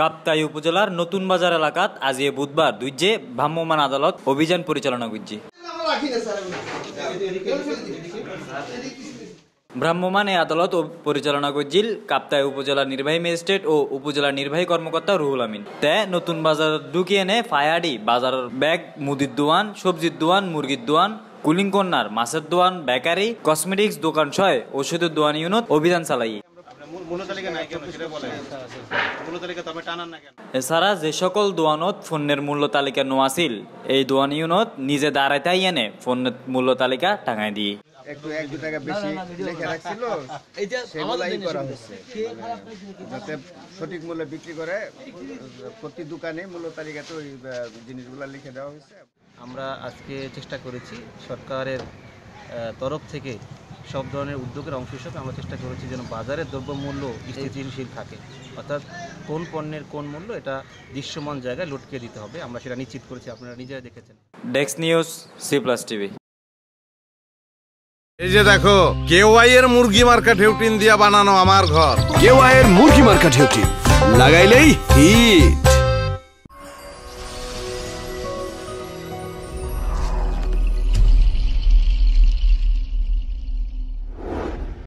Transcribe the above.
কাপ্তাই উপজেলার নতুন বাজার এলাকাত আজ এ বুধবার দুইজে ভ্রাম্যমান আদালত অভিযান পরিচালনা করছে ভ্রাম্যমান এই আদালত পরিচালনা করছিল কাপ্তাই উপজেলার নির্বাহী ম্যাজিস্ট্রেট ও উপজেলার নির্বাহী কর্মকর্তা রুহুল আমিন তে নতুন বাজার ঢুকিয়ে এনে ফায়াডি বাজার ব্যাগ মুদির দোয়ান সবজির দোয়ান মুরগির দোয়ান কুলিং কন্যার মাছের দোয়ান বেকারি কসমেটিক্স দোকান সহ ওষুধের দোয়ান ইউনিট অভিযান চালাই এছাড়া যে সকল দোয়ানত ফোনের মূল্য তালিকা নো আছিল এই দোয়ান ইউনত নিজে দাঁড়াইতাই এনে ফোনের মূল্য তালিকা টাঙাই দিয়ে বিক্রি করে প্রতি দোকানে মূল্য লিখে দেওয়া আমরা আজকে চেষ্টা করেছি সরকারের তরফ থেকে সব ধরনের উদ্যোগের অংশ হিসেবে আমরা চেষ্টা করেছি যেন বাজারের দ্রব্যমূল্য স্থিতিশীল থাকে অর্থাৎ কোন পণ্যের কোন মূল্য এটা দৃশ্যমান জায়গায় লটকে দিতে হবে আমরা সেটা নিশ্চিত করেছি আপনারা নিজেরা দেখেছেন ডেক্স নিউজ সি প্লাস টিভি এই যে দেখো কেওয়াই এর মুরগি মার্কা ঢেউটিন দিয়া বানানো আমার ঘর কেওয়াই এর মুরগি মার্কা ঢেউটিন লাগাইলেই হিট